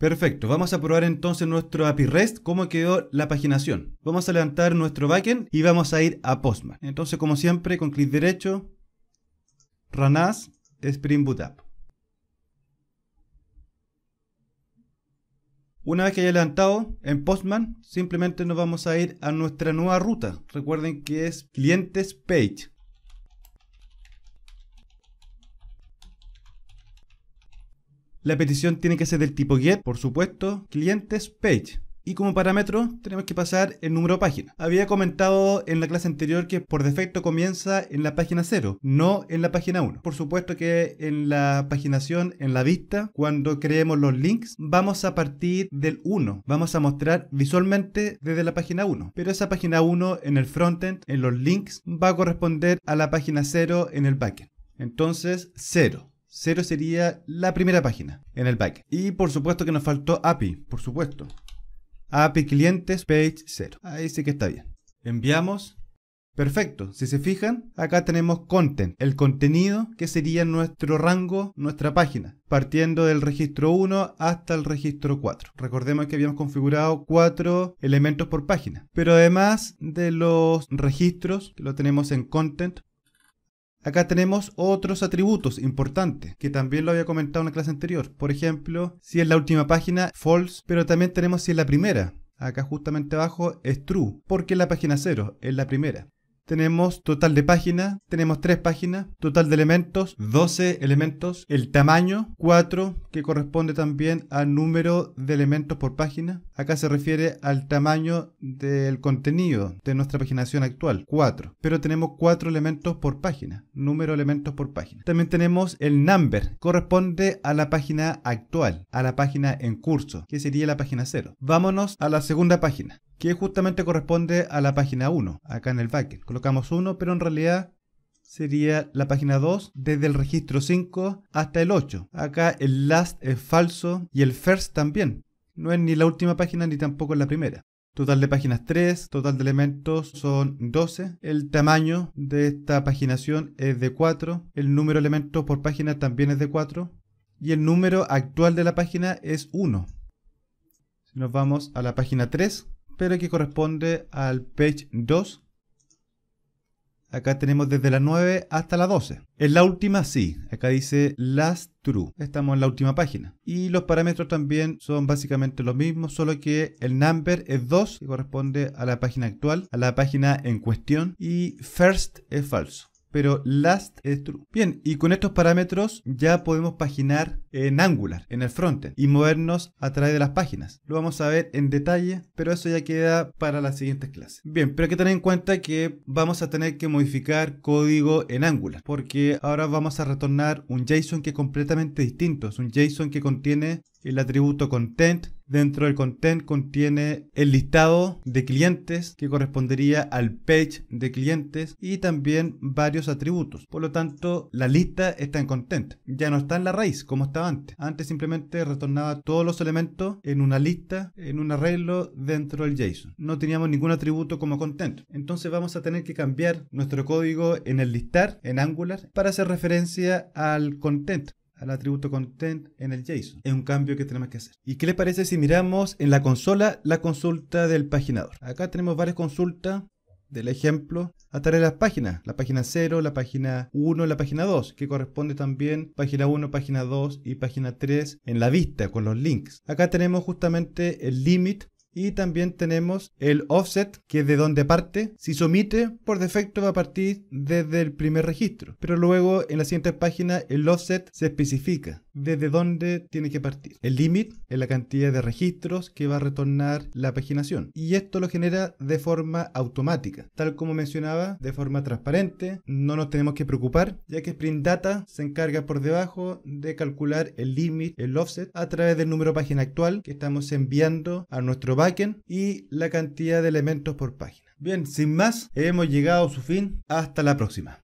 Perfecto, vamos a probar entonces nuestro API REST, cómo quedó la paginación. Vamos a levantar nuestro backend y vamos a ir a Postman. Entonces, como siempre, con clic derecho, RANAS, Spring Boot App. Una vez que haya levantado en Postman, simplemente nos vamos a ir a nuestra nueva ruta. Recuerden que es clientes page. La petición tiene que ser del tipo get, por supuesto, clientes page. Y como parámetro tenemos que pasar el número de página. Había comentado en la clase anterior que por defecto comienza en la página 0, no en la página 1. Por supuesto que en la paginación, en la vista, cuando creemos los links, vamos a partir del 1. Vamos a mostrar visualmente desde la página 1. Pero esa página 1 en el frontend, en los links, va a corresponder a la página 0 en el backend. Entonces, 0. 0 sería la primera página en el back. Y por supuesto que nos faltó API, por supuesto. API clientes page 0. Ahí sí que está bien. Enviamos. Perfecto. Si se fijan, acá tenemos content, el contenido que sería nuestro rango, nuestra página, partiendo del registro 1 hasta el registro 4. Recordemos que habíamos configurado 4 elementos por página, pero además de los registros, que lo tenemos en content, Acá tenemos otros atributos importantes, que también lo había comentado en la clase anterior. Por ejemplo, si es la última página, false, pero también tenemos si es la primera. Acá justamente abajo es true, porque la página 0, es la primera tenemos total de páginas, tenemos 3 páginas, total de elementos, 12 elementos, el tamaño 4 que corresponde también al número de elementos por página. Acá se refiere al tamaño del contenido de nuestra paginación actual, 4. Pero tenemos 4 elementos por página, número de elementos por página. También tenemos el number, corresponde a la página actual, a la página en curso, que sería la página 0. Vámonos a la segunda página que justamente corresponde a la página 1, acá en el backend. Colocamos 1, pero en realidad sería la página 2 desde el registro 5 hasta el 8. Acá el last es falso y el first también. No es ni la última página ni tampoco la primera. Total de páginas 3, total de elementos son 12. El tamaño de esta paginación es de 4. El número de elementos por página también es de 4. Y el número actual de la página es 1. Si nos vamos a la página 3, pero que corresponde al page 2. Acá tenemos desde la 9 hasta la 12. En la última sí, acá dice last true. Estamos en la última página. Y los parámetros también son básicamente los mismos, solo que el number es 2, que corresponde a la página actual, a la página en cuestión, y first es falso pero last es true. Bien, y con estos parámetros ya podemos paginar en Angular, en el frontend, y movernos a través de las páginas. Lo vamos a ver en detalle, pero eso ya queda para las siguientes clases. Bien, pero hay que tener en cuenta que vamos a tener que modificar código en Angular, porque ahora vamos a retornar un JSON que es completamente distinto, es un JSON que contiene el atributo content. Dentro del content contiene el listado de clientes que correspondería al page de clientes y también varios atributos. Por lo tanto, la lista está en content. Ya no está en la raíz como estaba antes. Antes simplemente retornaba todos los elementos en una lista, en un arreglo dentro del JSON. No teníamos ningún atributo como content. Entonces vamos a tener que cambiar nuestro código en el listar, en Angular, para hacer referencia al content al atributo content en el JSON. Es un cambio que tenemos que hacer. ¿Y qué le parece si miramos en la consola la consulta del paginador? Acá tenemos varias consultas del ejemplo A través de las páginas, la página 0, la página 1, la página 2, que corresponde también página 1, página 2 y página 3 en la vista con los links. Acá tenemos justamente el limit. Y también tenemos el offset, que es de donde parte. Si se omite, por defecto va a partir desde el primer registro. Pero luego en la siguiente página el offset se especifica desde dónde tiene que partir. El limit es la cantidad de registros que va a retornar la paginación. Y esto lo genera de forma automática. Tal como mencionaba, de forma transparente. No nos tenemos que preocupar, ya que Spring Data se encarga por debajo de calcular el limit, el offset, a través del número página actual que estamos enviando a nuestro y la cantidad de elementos por página. Bien, sin más, hemos llegado a su fin. Hasta la próxima.